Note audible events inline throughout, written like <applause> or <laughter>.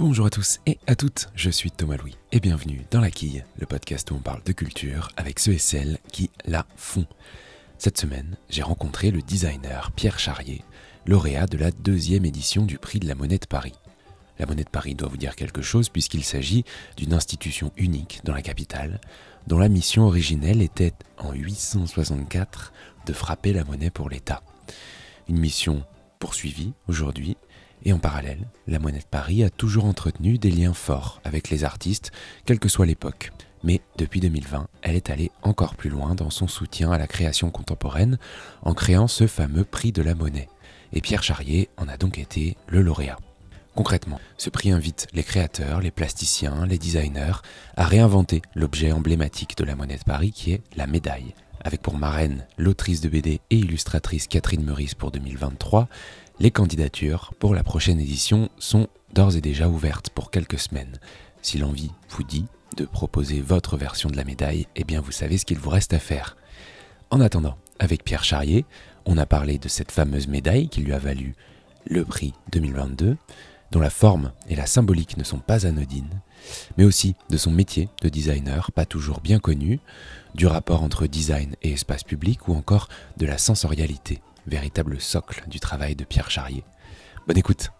Bonjour à tous et à toutes, je suis Thomas Louis et bienvenue dans La Quille, le podcast où on parle de culture avec ceux et celles qui la font. Cette semaine, j'ai rencontré le designer Pierre Charrier, lauréat de la deuxième édition du prix de la Monnaie de Paris. La Monnaie de Paris doit vous dire quelque chose puisqu'il s'agit d'une institution unique dans la capitale, dont la mission originelle était, en 864, de frapper la monnaie pour l'État. Une mission poursuivie aujourd'hui et en parallèle, la Monnaie de Paris a toujours entretenu des liens forts avec les artistes, quelle que soit l'époque. Mais depuis 2020, elle est allée encore plus loin dans son soutien à la création contemporaine en créant ce fameux prix de la monnaie. Et Pierre Charrier en a donc été le lauréat. Concrètement, ce prix invite les créateurs, les plasticiens, les designers à réinventer l'objet emblématique de la monnaie de Paris qui est la médaille. Avec pour marraine l'autrice de BD et illustratrice Catherine Meurice pour 2023 les candidatures pour la prochaine édition sont d'ores et déjà ouvertes pour quelques semaines. Si l'envie vous dit de proposer votre version de la médaille, eh bien vous savez ce qu'il vous reste à faire. En attendant, avec Pierre Charrier, on a parlé de cette fameuse médaille qui lui a valu le prix 2022, dont la forme et la symbolique ne sont pas anodines, mais aussi de son métier de designer, pas toujours bien connu, du rapport entre design et espace public ou encore de la sensorialité véritable socle du travail de Pierre Charrier. Bonne écoute.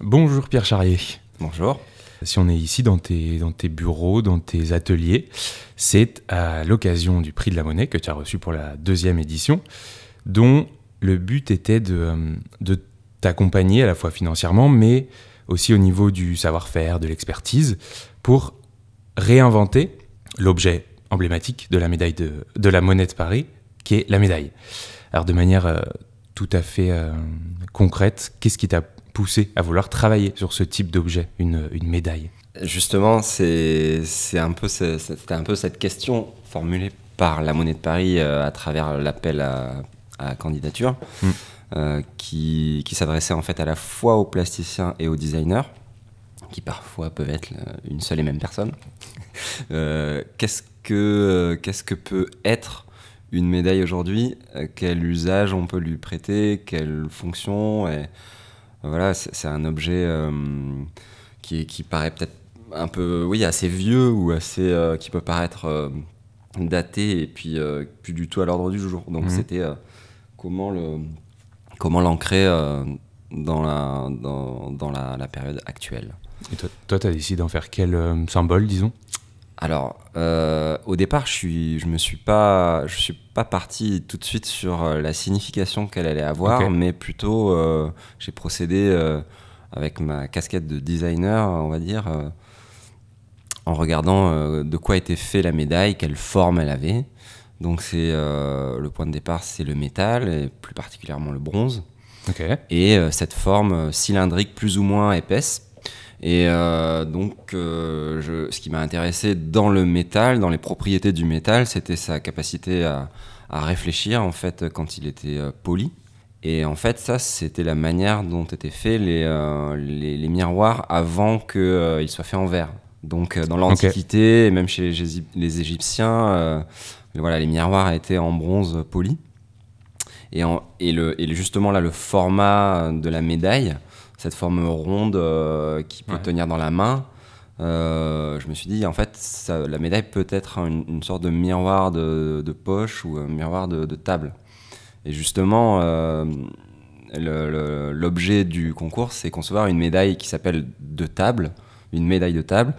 Bonjour Pierre Charrier. Bonjour. Si on est ici dans tes, bureaux, dans tes ateliers, c'est à l'occasion du prix de la monnaie que tu as reçu pour la deuxième édition, dont le but était de, de t'accompagner à la fois financièrement, mais aussi au niveau du savoir-faire, de l'expertise, pour réinventer l'objet emblématique de la médaille de, de la monnaie de Paris, qui est la médaille. Alors de manière euh, tout à fait euh, concrète, qu'est-ce qui t'a poussé à vouloir travailler sur ce type d'objet, une, une médaille Justement, c'est un, peu c'était un peu cette question formulée par la monnaie de Paris euh, à travers l'appel à, candidature mm. qui, qui s'adressait en fait à la fois aux plasticiens et aux designers qui parfois peuvent être une seule et même personne. Qu'est-ce euh, qu'est-ce que peut être une médaille aujourd'hui euh, Quel usage on peut lui prêter Quelle fonction et, voilà, c'est un objet euh, qui, qui, paraît peut-être un peu, oui, assez vieux ou assez, qui peut paraître daté et puis plus du tout à l'ordre du jour. Donc mmh. c'était comment le comment l'ancrer dans la dans, dans la, la, période actuelle. Et toi, tu as décidé d'en faire quel symbole, disons alors, euh, au départ, je suis, me suis pas, je suis pas parti tout de suite sur euh, la signification qu'elle allait avoir, mais plutôt, euh, j'ai procédé avec ma casquette de designer, on va dire, en regardant de quoi était fait la médaille, quelle forme elle avait. Donc, c'est le point de départ, c'est le métal, et plus particulièrement le bronze. Et cette forme cylindrique plus ou moins épaisse, et euh, donc, euh, ce qui m'a intéressé dans le métal, dans les propriétés du métal, c'était sa capacité à, réfléchir en fait quand il était euh, poli. Et en fait, ça, c'était la manière dont étaient faits les, miroirs avant qu'ils soient faits en verre. Donc, dans l'Antiquité, et même chez les, Égyptiens, voilà, les miroirs étaient en bronze poli. Et, et justement, là, le format de la médaille, cette forme ronde euh, qui peut tenir dans la main. Euh, je me suis dit, en fait, la médaille peut être une, sorte de miroir de, poche ou un miroir de, table. Et justement, euh, l'objet du concours, c'est concevoir une médaille qui s'appelle de table, une médaille de table,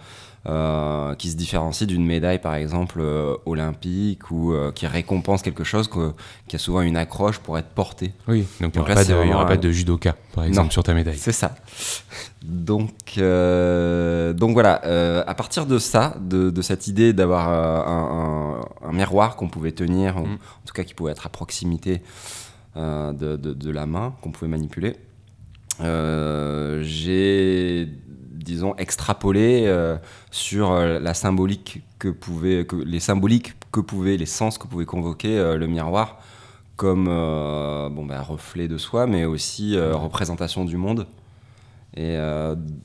euh, qui se différencie d'une médaille, par exemple, euh, olympique, ou euh, qui récompense quelque chose que, qui a souvent une accroche pour être portée Oui, donc, il n'y aura, pas de judoka, par exemple, sur ta médaille. C'est ça. Donc, donc voilà, à partir de ça, de, cette idée d'avoir un, miroir qu'on pouvait tenir, mm. en, tout cas qui pouvait être à proximité de, la main, qu'on pouvait manipuler, j'ai disons, extrapoler euh, sur euh, la symbolique que pouvait, que, les symboliques que pouvaient, les sens que pouvait convoquer euh, le miroir comme bon, bah, reflet de soi, mais aussi représentation du monde. Et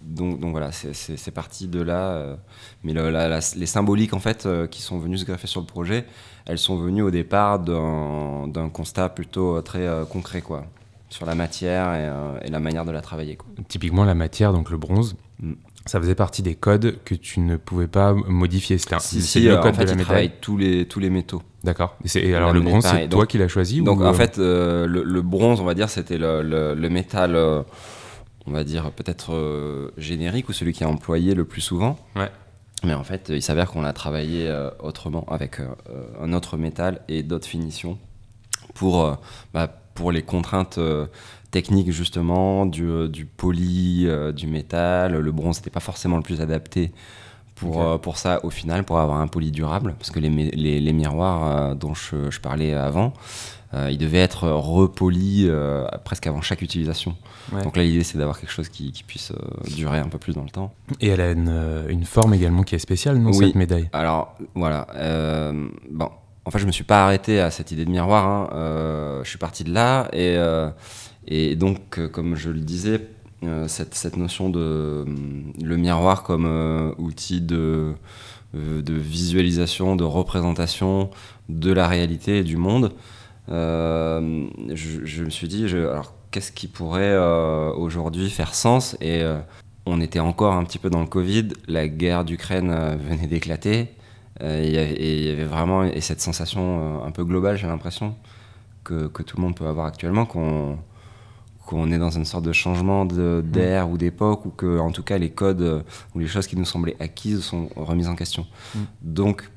donc, donc, voilà, c'est parti de là. mais les symboliques en fait qui sont venues se greffer sur le projet, elles sont venues au départ d'un constat plutôt très concret quoi, sur la matière et, et la manière de la travailler. Typiquement la matière, donc le bronze, Mm. ça faisait partie des codes que tu ne pouvais pas modifier. C'était si, le euh, code en fait, de travaille tous les, tous les métaux. D'accord. Et, alors le bronze, c'est toi qui l'as choisi Donc en euh fait, euh, le, bronze, on va dire, c'était le, le, métal, on va dire, peut-être générique ou celui qui est employé le plus souvent. Ouais. Mais en fait, il s'avère qu'on a travaillé autrement avec un autre métal et d'autres finitions pour, bah, pour les contraintes technique justement du, euh, du euh, du métal. Le bronze n'était pas forcément le plus adapté pour, euh, pour ça au final, pour avoir un poli durable, parce que les, les, miroirs dont je, parlais avant, ils devaient être repolis presque avant chaque utilisation. Donc là, l'idée, c'est d'avoir quelque chose qui, puisse durer un peu plus dans le temps. Et elle a une, une forme également qui est spéciale, cette médaille Alors voilà. bon, en fait, je me suis pas arrêté à cette idée de miroir. Hein. je suis parti de là et et donc, euh, comme je le disais, euh, cette, notion de euh, le miroir comme outil de, de visualisation, de représentation de la réalité et du monde, je, me suis dit, alors qu'est-ce qui pourrait aujourd'hui faire sens Et on était encore un petit peu dans le Covid, la guerre d'Ukraine venait d'éclater, et il y avait vraiment et cette sensation un peu globale, j'ai l'impression, que, que, tout le monde peut avoir actuellement, qu'on qu'on est dans une sorte de changement d'air ou d'époque, ou que, en tout cas, les codes euh, ou les choses qui nous semblaient acquises sont remises en question. Mm. Donc,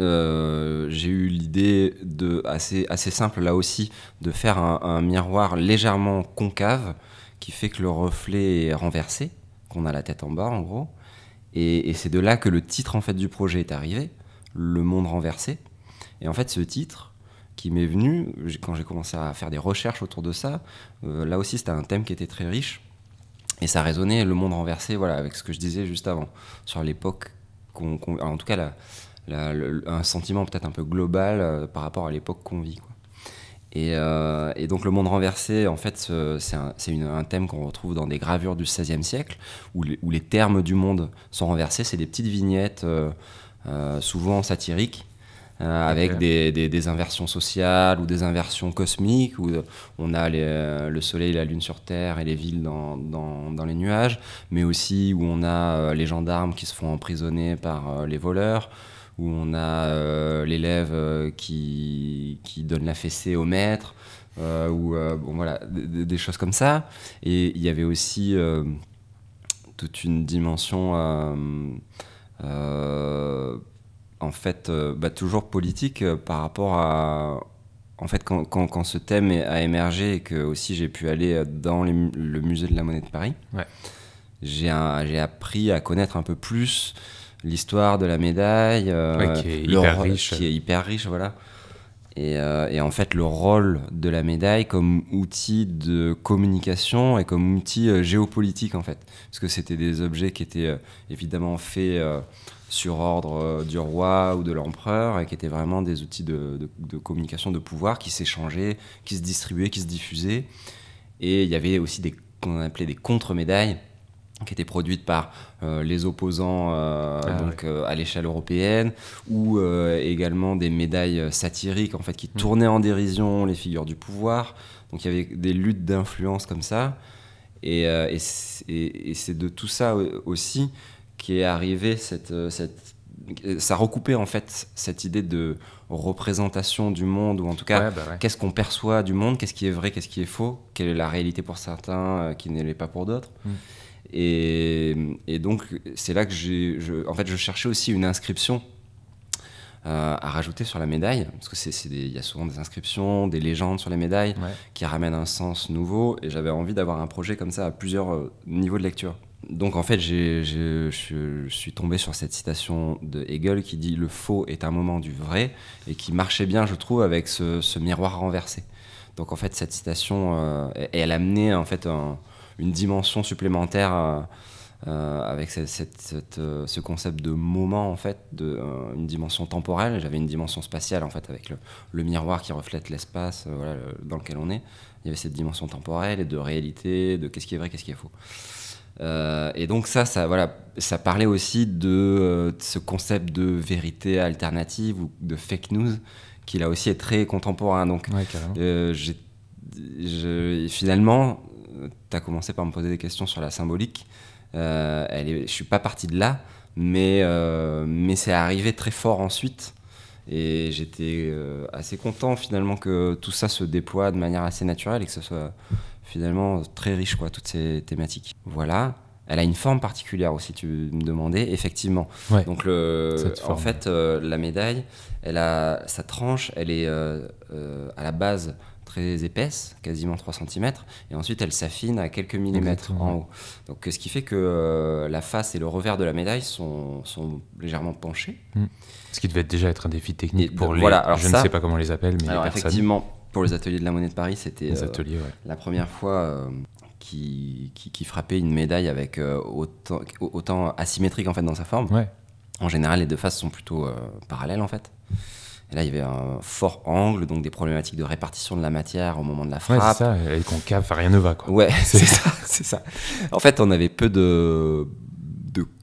euh, j'ai eu l'idée de assez, assez simple là aussi de faire un, miroir légèrement concave qui fait que le reflet est renversé, qu'on a la tête en bas en gros. Et, et c'est de là que le titre en fait du projet est arrivé, Le Monde renversé. Et en fait ce titre, qui m'est venu quand j'ai commencé à faire des recherches autour de ça. Euh, là aussi, c'était un thème qui était très riche et ça résonnait le monde renversé, voilà, avec ce que je disais juste avant sur l'époque, qu'on, en tout cas la, un sentiment peut-être un peu global euh, par rapport à l'époque qu'on vit. Euh, et, donc le monde renversé, en fait, c'est un, thème qu'on retrouve dans des gravures du XVIe siècle, où les, termes du monde sont renversés. C'est des petites vignettes, souvent satiriques, euh, avec des, des, inversions sociales ou des inversions cosmiques, où euh, on a euh, le Soleil, la Lune sur Terre et les villes dans, dans, dans les nuages, mais aussi où on a les gendarmes qui se font emprisonner par les voleurs où on a l'élève qui, qui donne la fessée au maître, ou bon voilà des, choses comme ça et il y avait aussi toute une dimension en fait, euh, bah, toujours politique euh, par rapport à. En fait, quand, ce thème a émergé et que aussi j'ai pu aller euh, dans le musée de la monnaie de Paris, j'ai appris à connaître un peu plus l'histoire de la médaille, qui est hyper riche, qui est hyper riche, voilà. Euh, et, en fait, le rôle de la médaille comme outil de communication et comme outil euh, géopolitique, en fait. Parce que c'était des objets qui étaient euh, évidemment faits sur ordre du roi ou de l'empereur et qui étaient vraiment des outils de, communication, de pouvoir qui s'échangeaient, qui se distribuaient, qui se diffusaient. Et il y avait aussi des qu'on appelait des contre-médailles qui étaient produite par euh, les opposants euh, ah donc, euh, à l'échelle européenne, ou également des médailles satiriques en fait, qui hmm. tournaient en dérision les figures du pouvoir. Donc il y avait des luttes d'influence comme ça. Et, et c'est de tout ça aussi qui est arrivé cette, cette ça recoupait en fait cette idée de représentation du monde, ou en tout cas, bah qu'est-ce qu'on perçoit du monde, qu'est-ce qui est vrai, qu'est-ce qui est faux, quelle est la réalité pour certains qui n'est pas pour d'autres. Hmm. Et, donc, c'est là que j'ai. en fait, je cherchais aussi une inscription euh, à rajouter sur la médaille, parce que il y a souvent des inscriptions, des légendes sur les médailles qui ramènent un sens nouveau, et j'avais envie d'avoir un projet comme ça à plusieurs euh, niveaux de lecture. Donc en fait, je suis tombé sur cette citation de Hegel qui dit le faux est un moment du vrai, et qui marchait bien, je trouve, avec ce, miroir renversé. Donc en fait, cette citation, euh, elle amenait en fait un, une dimension supplémentaire euh, euh, avec cette, euh, ce concept de moment, en fait, de, une dimension temporelle. J'avais une dimension spatiale, en fait, avec le, miroir qui reflète l'espace dans lequel on est. Il y avait cette dimension temporelle et de réalité, de qu'est-ce qui est vrai, qu'est-ce qui est faux. et donc ça, ça, voilà, ça parlait aussi de, ce concept de vérité alternative ou de fake news, qui là aussi est très contemporain. Donc, je, finalement, tu as commencé par me poser des questions sur la symbolique. Euh, elle est, je suis pas parti de là, mais, euh, mais c'est arrivé très fort ensuite. Et j'étais euh, assez content finalement que tout ça se déploie de manière assez naturelle et que ce soit finalement très riche, quoi, toutes ces thématiques. Voilà. Elle a une forme particulière aussi, tu me demandais, effectivement. Donc, le, en fait, euh, la médaille, elle a, sa tranche, elle est à la base très épaisse, quasiment 3 cm, et ensuite elle s'affine à quelques millimètres en haut. Donc ce qui fait que euh, la face et le revers de la médaille sont, légèrement penchés. Hmm. Ce qui devait déjà être un défi technique pour les. Voilà, je ne sais pas comment on les appelle, mais effectivement, pour les ateliers de la monnaie de Paris, c'était euh, Ateliers, ouais. la première fois. Euh, qui, frappait une médaille avec autant, autant, asymétrique en fait dans sa forme. En général, les deux faces sont plutôt parallèles en fait. Et là, il y avait un fort angle, donc des problématiques de répartition de la matière au moment de la frappe. c'est ça, et concave, rien ne va, quoi. Ouais, <laughs> c'est ça, En fait, on avait peu de,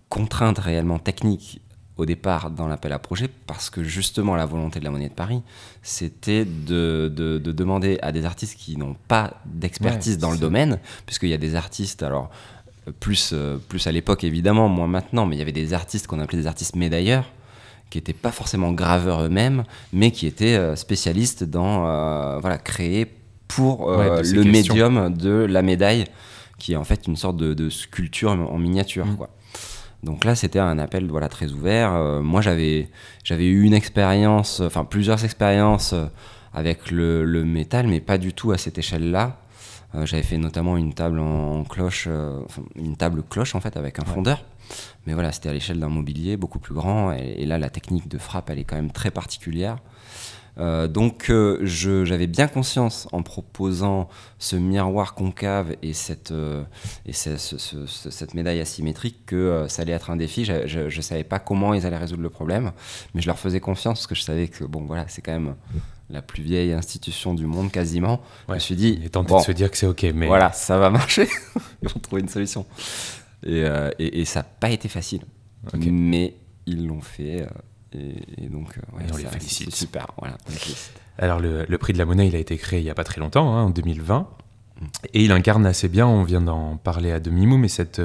contraintes réellement techniques au départ dans l'appel à projet, parce que justement, la volonté de la Monnaie de Paris, c'était de, demander à des artistes qui n'ont pas d'expertise dans le domaine, puisqu'il y a des artistes, alors euh, plus, euh, plus à l'époque évidemment, moins maintenant, mais il y avait des artistes qu'on appelait des artistes médailleurs, qui n'étaient pas forcément graveurs eux-mêmes, mais qui étaient euh, spécialistes dans euh, voilà, créer pour euh, le médium de la médaille, qui est en fait une sorte de, sculpture en miniature. Mm. Donc là, c'était un appel voilà, très ouvert. moi, j'avais, j'avais eu une expérience, enfin plusieurs expériences avec le, métal, mais pas du tout à cette échelle-là. Euh, j'avais fait notamment une table en, cloche, euh, une table cloche en fait avec un fondeur. Mais voilà, c'était à l'échelle d'un mobilier beaucoup plus grand. Et, là, la technique de frappe, elle est quand même très particulière. Euh, donc j'avais bien conscience en proposant ce miroir concave et cette, et cette médaille asymétrique que ça allait être un défi. Je ne savais pas comment ils allaient résoudre le problème, mais je leur faisais confiance parce que je savais que bon, voilà, c'est quand même la plus vieille institution du monde quasiment. je me suis dit. Et tenté de se dire que c'est OK, mais. Voilà, ça va marcher. <laughs> ils ont trouvé une solution. Et, euh, ça n'a pas été facile. Mais ils l'ont fait. Euh, et, donc, euh, on les félicite. Super, voilà. Alors, le, prix de la monnaie, il a été créé il n'y a pas très longtemps, hein, en 2020. Mm. Et il incarne assez bien, on vient d'en parler à demi-mot, mais cette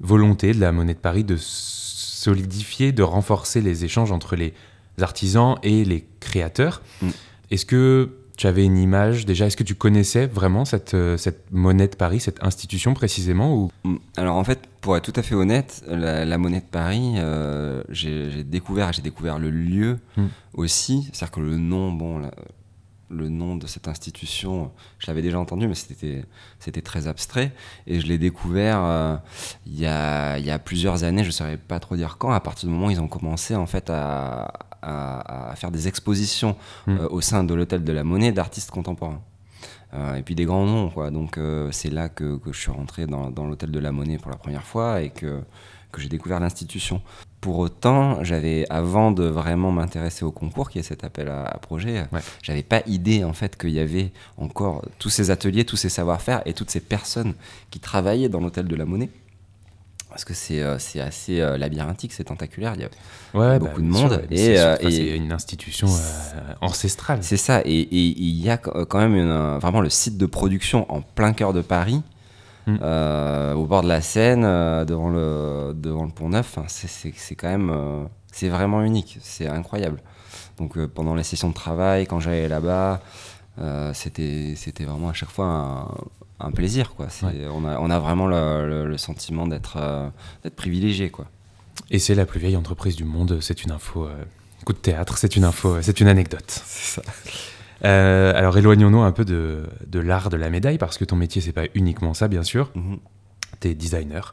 volonté de la monnaie de Paris de solidifier, de renforcer les échanges entre les artisans et les créateurs. Mm. Est-ce que tu avais une image déjà Est-ce que tu connaissais vraiment cette, euh, cette monnaie de Paris, cette institution précisément ou... Mm, alors en fait, pour être tout à fait honnête, la, monnaie de Paris, euh, j'ai découvert, j'ai découvert le lieu mm. aussi. C'est-à-dire que le nom, bon, le nom de cette institution, je l'avais déjà entendu, mais c'était, c'était très abstrait. Et je l'ai découvert euh, il, y a, y a, plusieurs années, je ne saurais pas trop dire quand, à partir du moment où ils ont commencé en fait à, à, faire des expositions mm. euh, au sein de l'hôtel de la Monnaie d'artistes contemporains. Euh, et puis des grands noms. Quoi. Donc euh, c'est là que, je suis rentré dans, l'hôtel de la Monnaie pour la première fois et que, que j'ai découvert l'institution. Pour autant, j'avais avant de vraiment m'intéresser au concours, qui est cet appel à, projet, j'avais pas idée en fait qu'il y avait encore tous ces ateliers, tous ces savoir-faire et toutes ces personnes qui travaillaient dans l'hôtel de la Monnaie parce que c'est euh, assez euh, labyrinthique, c'est tentaculaire, il y a bah, beaucoup de monde. Euh, c'est une institution ancestrale. C'est ça, et il y a quand même vraiment le site de production en plein cœur de Paris. Hmm. au bord de la Seine, devant, le, devant le pont neuf. c'est quand même. vraiment unique, c'est incroyable. Donc pendant les sessions de travail, quand j'allais là-bas, c'était c'était vraiment à chaque fois un un plaisir. Quoi. On, a, vraiment le, sentiment euh, d'être privilégié. Quoi. Et c'est la plus vieille entreprise du monde, c'est une info. Euh, coup de théâtre, c'est une info, c'est une anecdote. Euh, alors éloignons-nous un peu de, l'art de la médaille, parce que ton métier, c'est pas uniquement ça, bien sûr. Mm-hmm. tu es designer.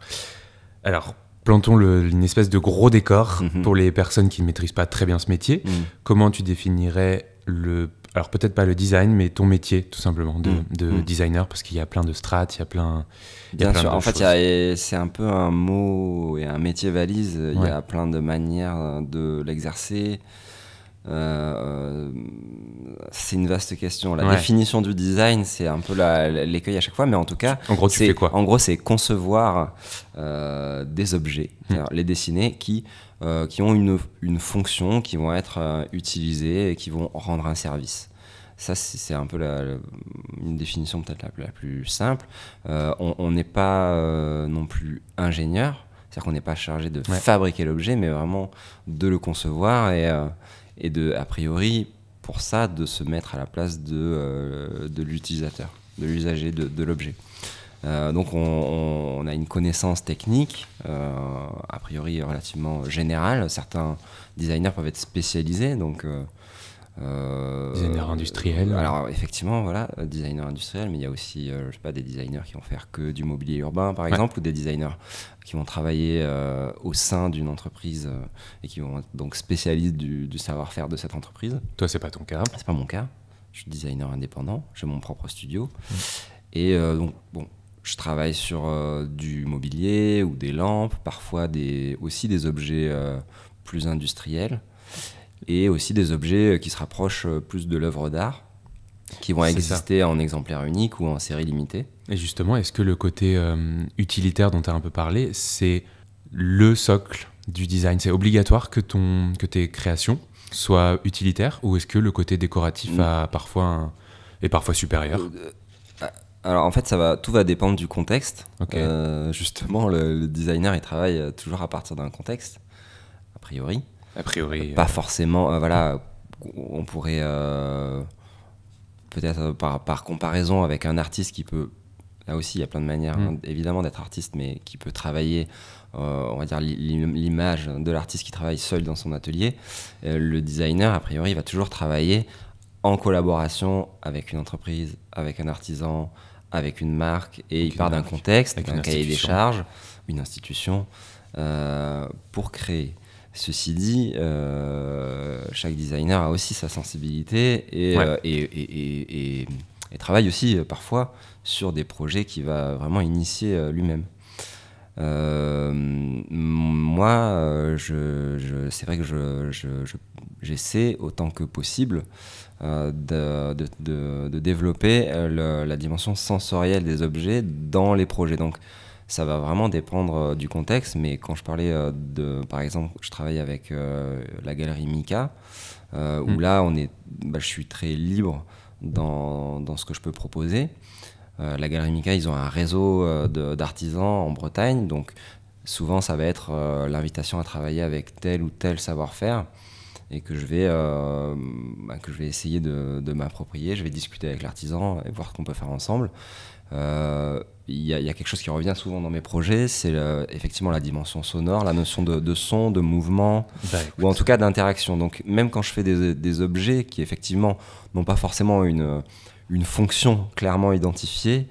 Alors, plantons une espèce de gros décor mm-hmm. pour les personnes qui ne maîtrisent pas très bien ce métier. Mm. Comment tu définirais le alors peut-être pas le design, mais ton métier tout simplement de, mm. Mm. designer, parce qu'il y a plein de strates, il y a plein. Bien sûr, en fait, c'est un peu un mot et un métier valise. Il y a plein de manières de l'exercer. Euh, euh c'est une vaste question. La définition du design, c'est un peu l'écueil à chaque fois, mais en tout cas, en gros, quoi En gros, c'est concevoir euh, des objets, hmm. les dessiner qui euh, qui ont une, une, fonction, qui vont être euh, utilisés et qui vont rendre un service. Ça, c'est un peu la, une définition peut-être la, plus simple. on n'est pas non plus ingénieur, c'est-à-dire qu'on n'est pas chargé de fabriquer l'objet, mais vraiment de le concevoir et, et de, a priori, pour ça de se mettre à la place de, euh, de l'utilisateur, de l'usager de, l'objet. Euh, donc on, a une connaissance technique, euh, a priori relativement générale. Certains designers peuvent être spécialisés, donc... Euh, designer industriel. alors effectivement, voilà, designer industriel, mais il y a aussi, je pas, des designers qui vont faire que du mobilier urbain, par exemple, ou des designers qui vont travailler euh, au sein d'une entreprise euh, et qui vont être donc spécialistes du, savoir-faire de cette entreprise. Toi, c'est pas ton cas. C'est pas mon cas. Je suis designer indépendant, j'ai mon propre studio. Mmh. Et euh, donc, bon, je travaille sur du mobilier ou des lampes, parfois des, aussi des objets plus industriels et aussi des objets qui se rapprochent plus de l'œuvre d'art qui vont exister en exemplaire unique ou en série limitée. Et justement, est-ce que le côté euh, utilitaire dont tu as un peu parlé, c'est le socle du design C'est obligatoire que, ton, que tes créations soient utilitaires ou est-ce que le côté décoratif mm. a parfois est parfois supérieur euh, euh, ah, alors en fait, ça va, tout va dépendre du contexte. justement, le, designer, il travaille toujours à partir d'un contexte, a priori. A priori. Pas forcément. voilà, on pourrait peut-être euh, par, comparaison avec un artiste qui peut, là aussi il y a plein de manières mm. hein, évidemment d'être artiste, mais qui peut travailler, euh, on va dire, l'image de l'artiste qui travaille seul dans son atelier, euh, le designer, a priori, il va toujours travailler en collaboration avec une entreprise, avec un artisan, avec une marque, et il part d'un contexte, d'un cahier des charges, une institution, pour créer. Ceci dit, euh, chaque designer a aussi sa sensibilité et, euh, travaille aussi euh, parfois sur des projets qu'il va vraiment initier lui-même. moi, c'est vrai que j'essaie autant que possible de, développer la dimension sensorielle des objets dans les projets ça va vraiment dépendre euh, du contexte, mais quand je parlais euh, de, par exemple, je travaille avec euh, la galerie Mika, où mm. là, on est, bah, je suis très libre dans, dans, ce que je peux proposer. la galerie Mika, ils ont un réseau d'artisans en Bretagne, donc souvent, ça va être l'invitation à travailler avec tel ou tel savoir-faire et que je vais, bah, que je vais essayer de, de m'approprier. Je vais discuter avec l'artisan et voir ce qu'on peut faire ensemble. Euh, il y, a, quelque chose qui revient souvent dans mes projets, c'est euh, effectivement la dimension sonore, la notion de, son, de mouvement, bah, ou en tout cas d'interaction. Donc même quand je fais des, objets qui effectivement n'ont pas forcément une, une fonction clairement identifiée,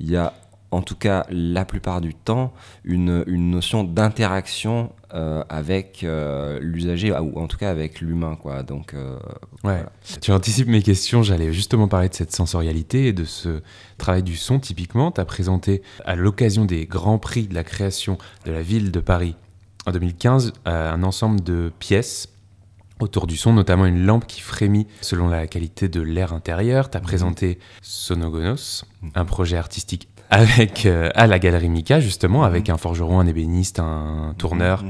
il y a en tout cas la plupart du temps, une, notion d'interaction euh, avec euh, l'usager, ou en tout cas avec l'humain. quoi. Donc, euh, Tu anticipes mes questions, j'allais justement parler de cette sensorialité et de ce travail du son typiquement. Tu as présenté à l'occasion des grands prix de la création de la ville de Paris en 2015 un ensemble de pièces autour du son, notamment une lampe qui frémit selon la qualité de l'air intérieur. Tu as mmh. présenté Sonogonos, mmh. un projet artistique avec, euh, à la Galerie Mika, justement, mhm. avec un forgeron, un ébéniste, un tourneur,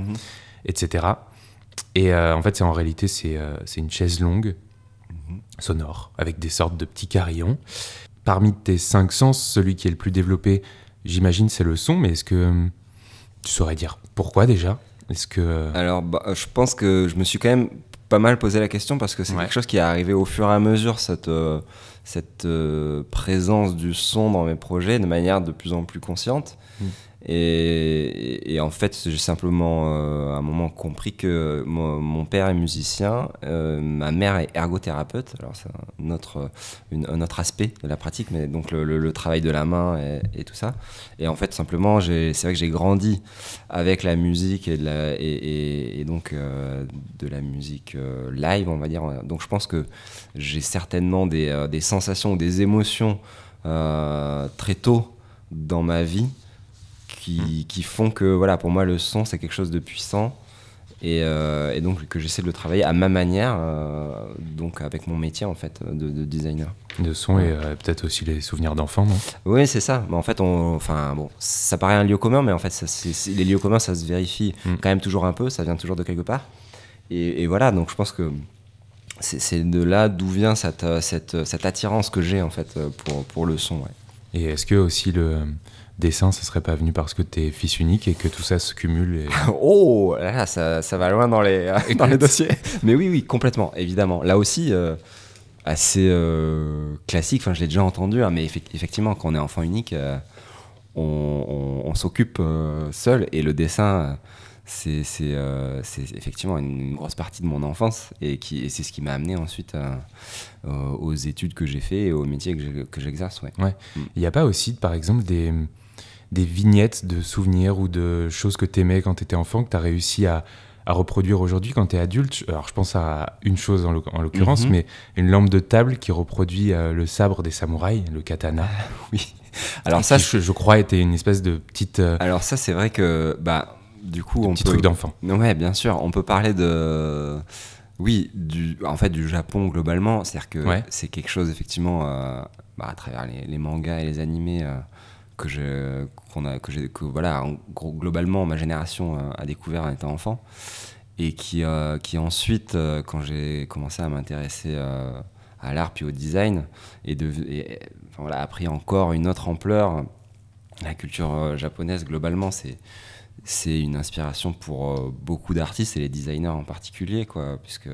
etc. Mhm. Et euh, en fait, c'est en réalité, c'est euh, une chaise longue, mhm. sonore, avec des sortes de petits carillons. Parmi tes cinq sens, celui qui est le plus développé, j'imagine, c'est le son, mais est-ce que hum, tu saurais dire pourquoi déjà Est-ce que... Alors, bah, je pense que je me suis quand même pas mal posé la question parce que c'est quelque chose qui est arrivé au fur et à mesure, cette cette euh, présence du son dans mes projets de manière de plus en plus consciente. Mm. Et, en fait, j'ai simplement euh, à un moment compris que mon, père est musicien, euh, ma mère est ergothérapeute. Alors c'est un autre, aspect de la pratique, mais donc le, travail de la main et, tout ça. Et en fait, simplement, c'est vrai que j'ai grandi avec la musique et, donc euh, de la musique live, on va dire. Donc je pense que j'ai certainement des sensations, des émotions très tôt dans ma vie Mm. qui, font que, voilà, pour moi, le son, c'est quelque chose de puissant. Et, euh, donc que j'essaie de le travailler à ma manière, euh, donc avec mon métier en fait de, designer. De son et euh, peut-être aussi les souvenirs d'enfants, non Oui, c'est ça. Mais en fait, on, enfin bon, ça paraît un lieu commun, mais en fait, ça, les lieux communs, ça se vérifie mm. quand même toujours un peu. Ça vient toujours de quelque part. Et, voilà, donc je pense que c'est de là d'où vient cette, cette, cette, attirance que j'ai en fait pour, pour le son. Ouais. Et est-ce que aussi le, dessin, ça serait pas venu parce que t'es fils unique et que tout ça se cumule et... <laughs> Oh là, ça, ça, va loin dans les, <laughs> dans les dossiers. Mais oui, oui, complètement, évidemment. Là aussi, euh, assez euh, classique, enfin, je l'ai déjà entendu, hein, mais effectivement, quand on est enfant unique, euh, on, s'occupe seul et le dessin. c'est effectivement une grosse partie de mon enfance et, qui c'est ce qui m'a amené ensuite aux études que j'ai fait et au métier que j'exerce. Ouais. Mm. Il n'y a pas aussi, par exemple, des, des vignettes de souvenirs ou de choses que t'aimais quand t'étais enfant, que t'as réussi à, reproduire aujourd'hui quand t'es adulte Alors je pense à une chose en l'occurrence, mhm. mais une lampe de table qui reproduit euh, le sabre des samouraïs, le katana. Ah, <laughs> oui. Alors ça, je, crois, était une espèce de petite. Euh, Alors ça, c'est vrai que bah du coup, on petit truc d'enfant. Ouais, bien sûr, on peut parler de. Oui, du, en fait, du Japon globalement, c'est-à-dire que c'est quelque chose effectivement euh, bah, à travers les, mangas et les animés que a que j'ai que voilà gros, globalement ma génération euh, a découvert en étant enfant et qui euh, qui ensuite euh, quand j'ai commencé à m'intéresser à l'art puis au design et de voilà, a pris encore une autre ampleur la culture japonaise globalement c'est c'est une inspiration pour beaucoup d'artistes et les designers en particulier quoi puisque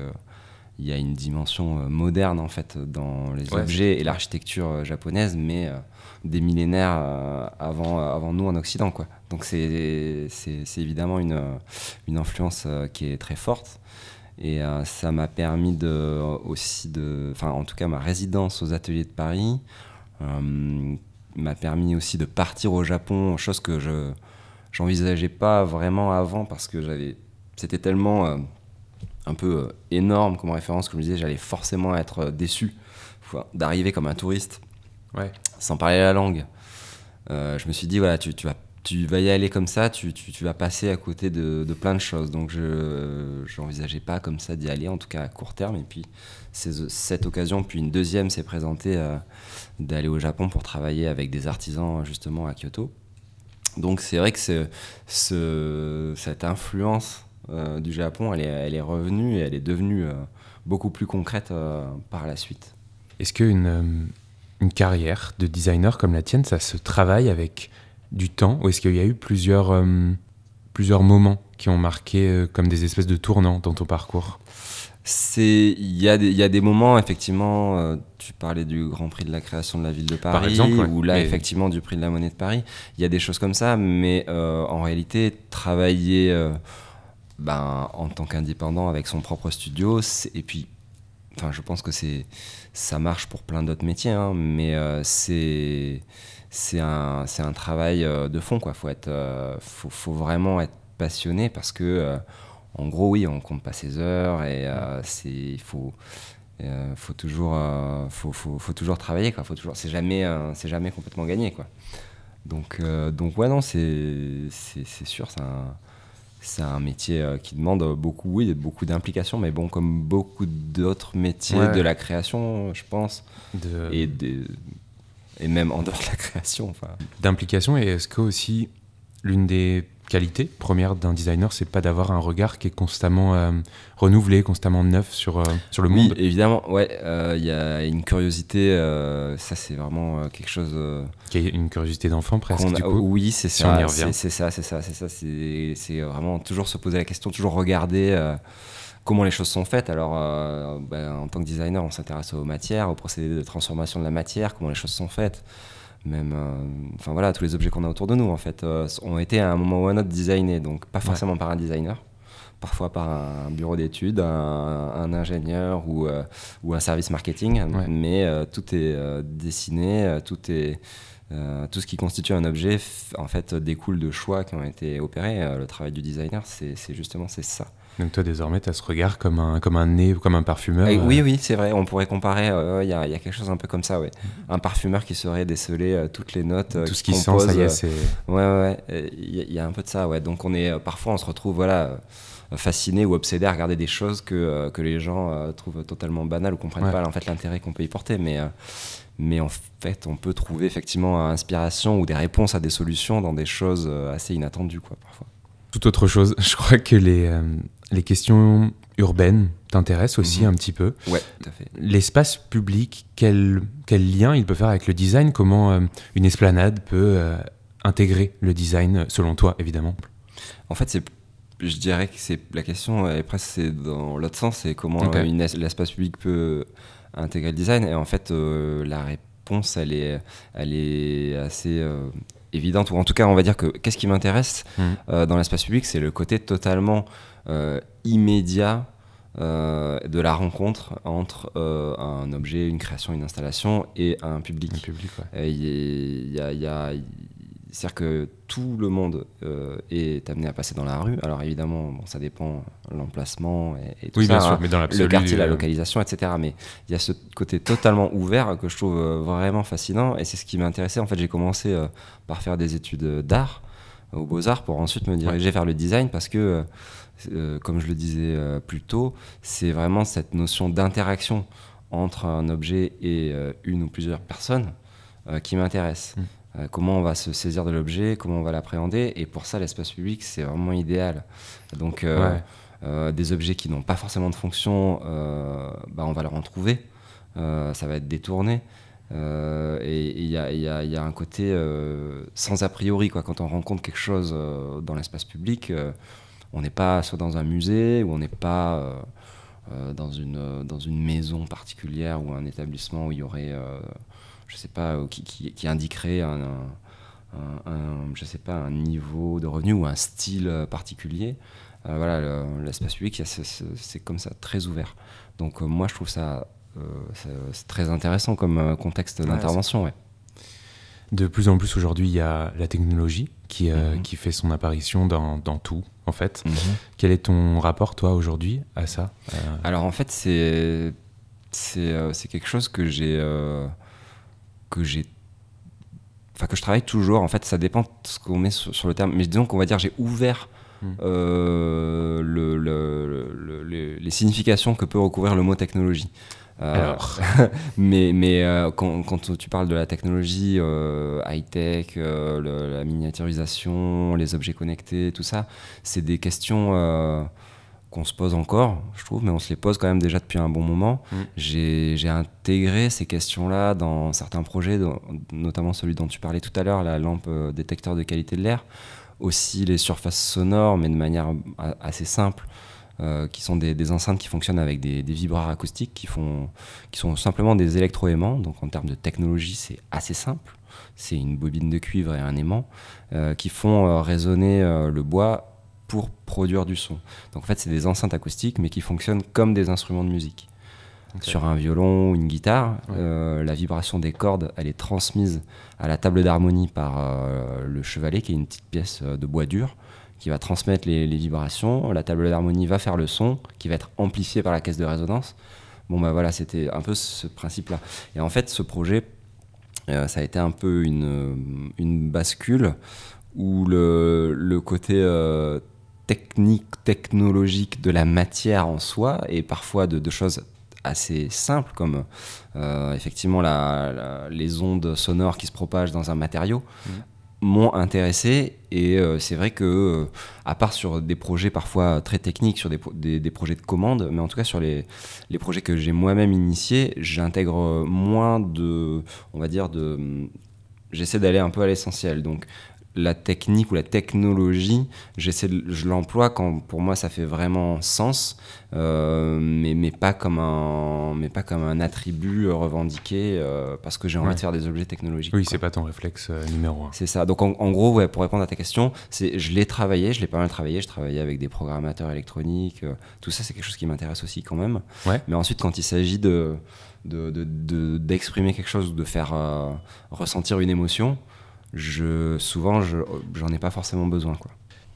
il y a une dimension euh, moderne en fait dans les objets et l'architecture euh, japonaise, mais euh, des millénaires avant, avant nous en Occident. Quoi. Donc c'est évidemment une, une influence qui est très forte. Et ça m'a permis de, aussi de. Enfin, en tout cas, ma résidence aux ateliers de Paris m'a permis aussi de partir au Japon, chose que je j'envisageais pas vraiment avant parce que j'avais. C'était tellement un peu euh, énorme comme référence, comme je disais, j'allais forcément être euh, déçu d'arriver comme un touriste, sans parler la langue. Euh, je me suis dit, voilà, tu, vas, tu vas y aller comme ça, tu, vas passer à côté de, plein de choses. Donc, je n'envisageais pas comme ça d'y aller, en tout cas à court terme. Et puis, cette occasion, puis une deuxième s'est présentée d'aller au Japon pour travailler avec des artisans, justement, à Kyoto. Donc, c'est vrai que ce, cette influence euh, du Japon, elle est, elle est, revenue et elle est devenue euh, beaucoup plus concrète euh, par la suite. Est-ce qu'une une carrière de designer comme la tienne, ça se travaille avec du temps Ou est-ce qu'il y a eu plusieurs, plusieurs moments qui ont marqué comme des espèces de tournants dans ton parcours il y, y, a des moments effectivement tu parlais du Grand Prix de la création de la ville de Paris exemple, ou là effectivement du Prix de la monnaie de Paris il y a des choses comme ça mais en réalité travailler ben, en tant qu'indépendant avec son propre studio, et puis, enfin, je pense que c'est, ça marche pour plein d'autres métiers, hein, mais euh, c'est, c'est un, c'est un travail euh, de fond, quoi. Faut être, euh, faut, faut, vraiment être passionné parce que, en gros, oui, on compte pas ses heures et c'est, il faut, faut toujours, faut, faut, toujours travailler, quoi. Faut toujours, c'est jamais, c'est jamais complètement gagné, quoi. Donc, donc ouais, non, c'est, c'est, sûr, c'est un c'est un métier euh, qui demande beaucoup, oui, beaucoup d'implication, mais bon, comme beaucoup d'autres métiers de la création, je pense, de... et, et même en dehors de la création. D'implication, et est-ce que aussi l'une des qualité première d'un designer, c'est pas d'avoir un regard qui est constamment euh, renouvelé, constamment neuf sur, euh, sur le oui, monde. évidemment, ouais, euh, il y a une curiosité, ça c'est vraiment quelque chose. qui une curiosité d'enfant presque. du coup, oui, c'est ça. C'est ça, c'est ça, c'est ça. C'est vraiment toujours se poser la question, toujours regarder. Comment les choses sont faites Alors, ben, en tant que designer, on s'intéresse aux matières, aux procédés de transformation de la matière, comment les choses sont faites même euh, enfin voilà tous les objets qu'on a autour de nous en fait euh, ont été à un moment ou à un autre designés donc pas forcément par un designer parfois par un bureau d'études, un, ingénieur ou, euh, ou un service marketing, mais tout est dessiné, tout est... tout ce qui constitue un objet, en fait, découle de choix qui ont été opérés. le travail du designer, c'est justement c'est ça. Donc toi, désormais, tu as ce regard comme un, comme un nez ou comme un parfumeur eh, Oui, euh. oui, c'est vrai. On pourrait comparer, euh, il y, a, quelque chose un peu comme ça, ouais. Un parfumeur qui saurait déceler euh, toutes les notes. Tout ce qui, sent, ça y est, ouais, ouais, il y, a un peu de ça, ouais. Donc on est, parfois, on se retrouve, voilà fasciné ou obsédé à regarder des choses que, que les gens trouvent totalement banales ou comprennent pas en fait l'intérêt qu'on peut y porter mais mais en fait on peut trouver effectivement inspiration ou des réponses à des solutions dans des choses assez inattendues quoi parfois tout autre chose, <laughs> je crois que euh, les, questions urbaines t'intéressent aussi mhm. un petit peu. Ouais, tout à fait. L'espace public, quel, quel lien il peut faire avec le design Comment euh, une esplanade peut euh, intégrer le design, selon toi, évidemment En fait, c'est je dirais que c'est la question est presque dans l'autre sens, c'est comment l'espace public peut intégrer le design. Et en fait, la réponse, elle est, est assez évidente, ou en tout cas, on va dire que qu'est-ce qui m'intéresse mmh. euh, dans l'espace public, c'est le côté totalement euh, immédiat euh, de la rencontre entre un objet, une création, une installation et un public. Il ouais. il y, a c'est-à-dire que tout le monde euh, est amené à passer dans la rue. Alors évidemment, ça dépend l'emplacement et, tout oui, bien sûr, hein. mais dans le quartier, la euh, localisation, etc. Mais il y a ce côté totalement ouvert que je trouve euh, vraiment fascinant et c'est ce qui m'a intéressé. En fait, j'ai commencé par faire des études d'art aux beaux-arts pour ensuite me diriger vers le design parce que, comme je le disais plus tôt, c'est vraiment cette notion d'interaction entre un objet et une ou plusieurs personnes qui m'intéresse. Mm. Euh, comment on va se saisir de l'objet, comment on va l'appréhender. Et pour ça, l'espace public, c'est vraiment idéal. Donc, euh, euh, des objets qui n'ont pas forcément de fonction, bah, on va leur en trouver. ça va être détourné. et il y, a un côté sans a priori, quoi. Quand on rencontre quelque chose dans l'espace public, on n'est pas soit dans un musée ou on n'est pas dans, une, dans une maison particulière ou un établissement où il y aurait je sais pas, qui, qui, indiquerait un, je sais pas, un niveau de revenu ou un style euh, particulier. Euh, voilà, l'espace public, c'est comme ça, très ouvert. Donc euh, moi, je trouve ça, c'est très intéressant comme contexte d'intervention. Ouais, de plus en plus aujourd'hui, il y a la technologie qui, mhm. qui fait son apparition dans, dans tout, en fait. Mhm. Quel est ton rapport, toi, aujourd'hui, à ça Alors, en fait, c'est, c'est, quelque chose que j'ai, que j'ai enfin que je travaille toujours en fait ça dépend de ce qu'on met sur, le terme mais disons qu'on va dire j'ai ouvert hmm. euh, le, les significations que peut recouvrir le mot technologie. Euh, <laughs> mais mais euh, quand, quand, tu parles de la technologie high-tech, la miniaturisation, les objets connectés, tout ça, c'est des questions qu'on se pose encore, je trouve, mais on se les pose quand même déjà depuis un bon moment. Mm. J'ai intégré ces questions-là dans certains projets, notamment celui dont tu parlais tout à l'heure, la lampe euh, détecteur de qualité de l'air, aussi les surfaces sonores, mais de manière assez simple. Euh, qui sont des, enceintes qui fonctionnent avec des, des acoustiques qui, font, qui sont simplement des électroaimants. Donc en termes de technologie, c'est assez simple. C'est une bobine de cuivre et un aimant euh, qui font résonner le bois pour produire du son. Donc en fait, c'est des enceintes acoustiques, mais qui fonctionnent comme des instruments de musique. Sur un violon ou une guitare, euh, la vibration des cordes, elle est transmise à la table d'harmonie par euh, le chevalet, qui est une petite pièce euh, de bois dur, qui va transmettre les, vibrations. La table d'harmonie va faire le son, qui va être amplifié par la caisse de résonance. Bon, bah voilà, c'était un peu ce principe-là. Et en fait, ce projet, ça a été un peu une, une bascule où le, côté technique, technologique de la matière en soi et parfois de, choses assez simples comme euh, effectivement les ondes sonores qui se propagent dans un matériau. Mm. m'ont intéressé et euh, c'est vrai que euh, à part sur des projets parfois très techniques sur des, des, projets de commande mais en tout cas sur les, les projets que j'ai moi-même initiés j'intègre moins de on va dire de j'essaie d'aller un peu à l'essentiel donc la technique ou la technologie, j'essaie je l'emploie quand pour moi ça fait vraiment sens, euh, mais, mais, pas comme un, mais pas comme un attribut euh, revendiqué euh, parce que j'ai envie de faire des objets technologiques. Oui, c'est pas ton réflexe numéro un. C'est ça. Donc en, gros, ouais, pour répondre à ta question, c'est, je l'ai travaillé, je l'ai pas mal travaillé, je travaillais avec des programmateurs électroniques, tout ça c'est quelque chose qui m'intéresse aussi quand même. Mais ensuite, quand il s'agit de d'exprimer quelque chose ou de faire ressentir une émotion, je, souvent, je, j'en ai pas forcément besoin. Quoi.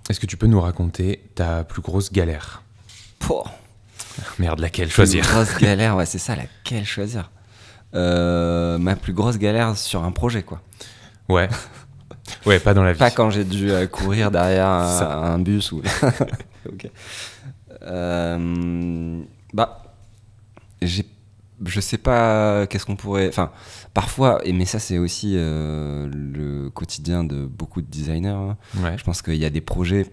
Est-ce que tu peux nous raconter ta plus grosse galère Merde, laquelle choisir Plus grosse <laughs> galère, ouais, c'est ça, laquelle choisir euh, Ma plus grosse galère sur un projet, quoi. Ouais. Ouais, pas dans la <laughs> vie. Pas quand j'ai dû euh, courir derrière un, bus ou. <laughs> ok. Euh, bah, j'ai je sais pas qu'est-ce qu'on pourrait. Enfin, parfois, et mais ça c'est aussi euh, le quotidien de beaucoup de designers. Hein. Je pense qu'il y a des projets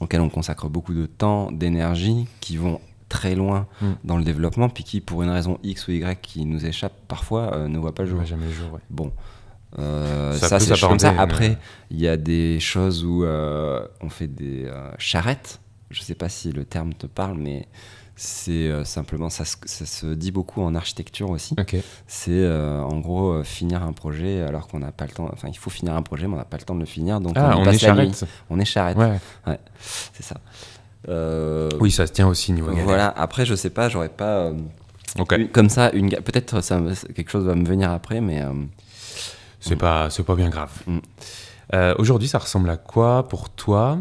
auxquels on consacre beaucoup de temps, d'énergie, qui vont très loin mm. dans le développement, puis qui, pour une raison X ou Y qui nous échappe parfois, euh, ne voient pas le jour. jamais le jour, Bon. Euh, ça c'est comme ça. Après, il y a des choses où on fait des charrettes. Je sais pas si le terme te parle, mais c'est euh, simplement, ça se, dit beaucoup en architecture aussi. C'est euh, en gros euh, finir un projet alors qu'on n'a pas le temps, enfin il faut finir un projet mais on n'a pas le temps de le finir, donc ah, on, est charrette. on, est charrette. c'est ça. Oui, ça se tient aussi niveau Voilà, après je sais pas, j'aurais pas... comme ça, une, peut-être quelque chose va me venir après, mais... c'est mm. pas, c'est pas bien grave. Mm. Aujourd'hui, ça ressemble à quoi pour toi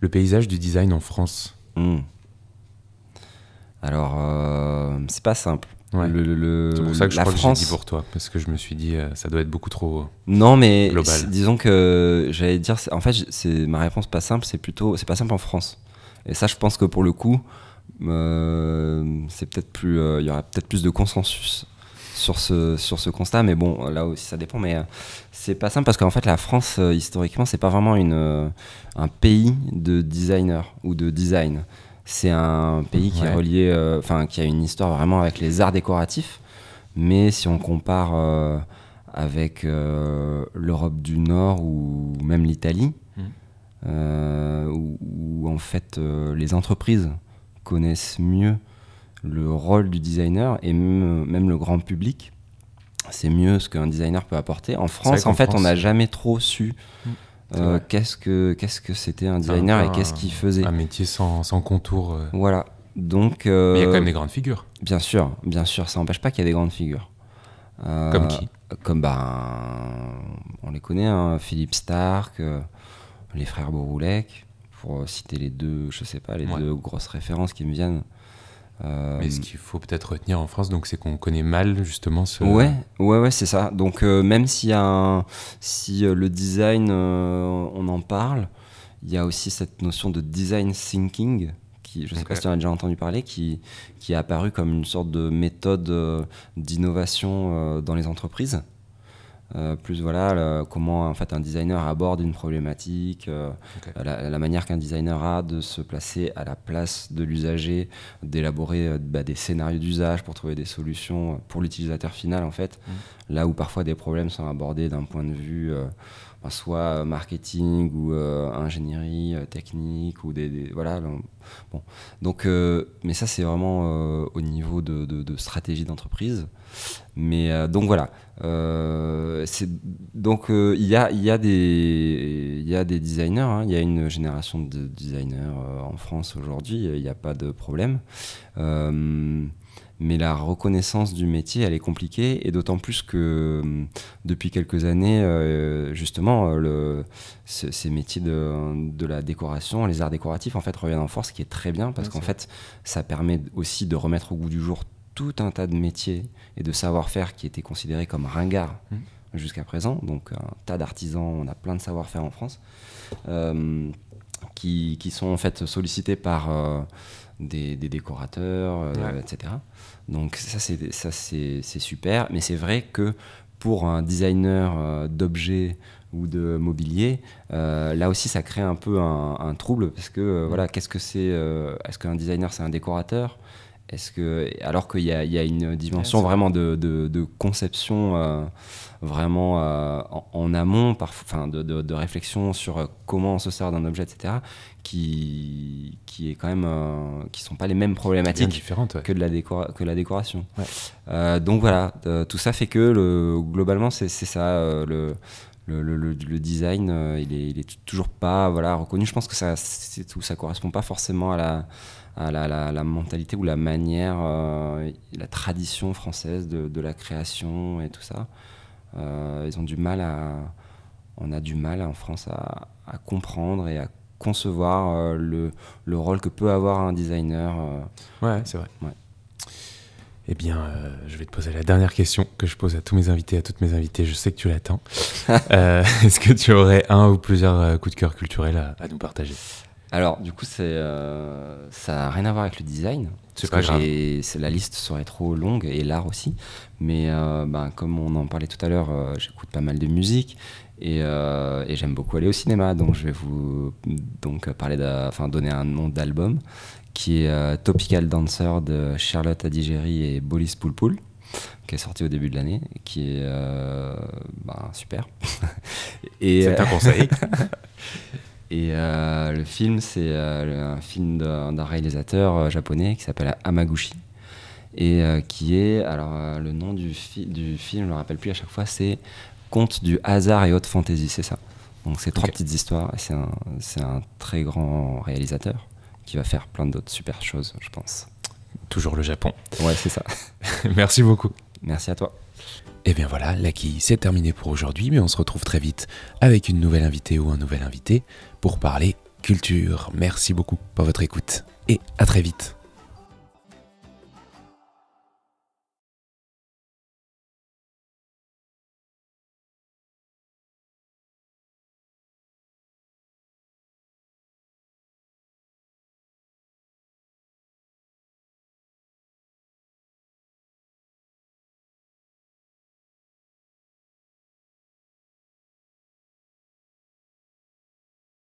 le paysage du design en France mm. Alors, euh, c'est pas simple. c'est pour ça que je crois France... dit pour toi, parce que je me suis dit, euh, ça doit être beaucoup trop. Euh, non, mais disons que j'allais dire, en fait, c'est ma réponse pas simple, c'est plutôt, c'est pas simple en France. Et ça, je pense que pour le coup, c'est peut-être plus, il y aura peut-être plus de consensus sur ce sur ce constat. Mais bon, là aussi, ça dépend. Mais c'est pas simple parce qu'en fait, la France historiquement, c'est pas vraiment un pays de designers ou de design. C'est un pays qui est relié, euh, enfin, qui a une histoire vraiment avec les arts décoratifs. Mais si on compare euh, avec euh, l'Europe du Nord ou même l'Italie, mmh. où, en fait les entreprises connaissent mieux le rôle du designer et même, le grand public, c'est mieux ce qu'un designer peut apporter. En France, en, fait, on n'a jamais trop su. Mmh. Euh, qu'est-ce que c'était un designer et qu'est-ce qu'il faisait Un métier sans, contour. Euh. Voilà. Donc. Euh, il y a quand même des grandes figures. Bien sûr, bien sûr, ça n'empêche pas qu'il y a des grandes figures. comme qui Comme ben, on les connaît, hein, Philippe Stark, les frères Boroulec, pour citer les deux, je sais pas, les deux grosses références qui me viennent. Euh, Mais ce qu'il faut peut-être retenir en France, donc, c'est qu'on connaît mal justement ce. Ouais, ouais, c'est ça. Donc euh, même s'il si euh, le design, on en parle, il y a aussi cette notion de design thinking. Qui, je ne sais pas si tu en as déjà entendu parler, qui, qui est apparue comme une sorte de méthode d'innovation dans les entreprises. Euh, plus voilà comment en fait un designer aborde une problématique, euh, la, manière qu'un designer a de se placer à la place de l'usager, d'élaborer euh, bah, des scénarios d'usage pour trouver des solutions pour l'utilisateur final en fait, mmh. là où parfois des problèmes sont abordés d'un point de vue soit euh, marketing ou euh, ingénierie euh, technique ou des, voilà. donc mais ça c'est vraiment au niveau de, stratégie d'entreprise. Mais donc voilà, donc il y a il y des il des designers, hein. il y a une génération de designers en France aujourd'hui, il n'y a pas de problème mais la reconnaissance du métier, elle est compliquée, et d'autant plus que hum, depuis quelques années, euh, justement, euh, le, ces métiers de, de, la décoration, les arts décoratifs, en fait, reviennent en force, ce qui est très bien, parce qu'en fait, ça permet aussi de remettre au goût du jour tout un tas de métiers et de savoir-faire qui étaient considérés comme ringards. Mmh. jusqu'à présent, donc un tas d'artisans, on a plein de savoir-faire en France, hum, qui, qui, sont en fait sollicités par... Euh, des, décorateurs, euh, etc. Donc ça c'est ça c'est super, mais c'est vrai que pour un designer euh, d'objets ou de mobilier, euh, là aussi ça crée un peu un, trouble parce que voilà, qu'est-ce que c'est Est-ce qu'un designer c'est un décorateur Est-ce que alors qu'il y, a une dimension vraiment de conception vraiment euh, en, amont, par, de, de, réflexion sur euh, comment on se sert d'un objet, etc., qui, qui est quand même, euh, qui sont pas les mêmes problématiques que, de la que la décoration. donc voilà, tout ça fait que globalement, c'est ça le le, le, design, il, est, il, est, toujours pas voilà, reconnu. Je pense que ça ne ça correspond pas forcément à la, à la, la, mentalité ou la manière, la tradition française de, de, la création et tout ça. Euh, ils ont du mal à, on a du mal en France à, comprendre et à concevoir euh, le, le, rôle que peut avoir un designer. Euh. ouais, c'est vrai. Ouais. Eh bien, je vais te poser la dernière question que je pose à tous mes invités, à toutes mes invitées. Je sais que tu l'attends. <laughs> <laughs> Est-ce que tu aurais un ou plusieurs coups de cœur culturels à nous partager alors, du coup, euh, ça n'a rien à voir avec le design. C'est pas grave. La liste serait trop longue et l'art aussi. Mais euh, ben, comme on en parlait tout à l'heure, euh, j'écoute pas mal de musique et, j'aime beaucoup aller au cinéma. Donc, je vais vous donc, parler enfin, donner un nom d'album qui est Topical Dancer de Charlotte Adigéry et Bolis Poulpoul qui est sorti au début de l'année, qui est ben, super. <laughs> c'est un conseil. <laughs> Et euh, le film, c'est euh, un film d'un réalisateur euh, japonais qui s'appelle Hamaguchi. Et qui est, alors le nom du, du film, je ne le rappelle plus à chaque fois, c'est Conte du hasard et haute fantasy, c'est ça. Donc c'est trois petites histoires. C'est un, un, très grand réalisateur qui va faire plein d'autres super choses, je pense. Toujours le Japon. Ouais, c'est ça. <laughs> Merci beaucoup. Merci à toi. Et eh bien voilà, la c'est terminé pour aujourd'hui, mais on se retrouve très vite avec une nouvelle invitée ou un nouvel invité pour parler culture. Merci beaucoup pour votre écoute et à très vite.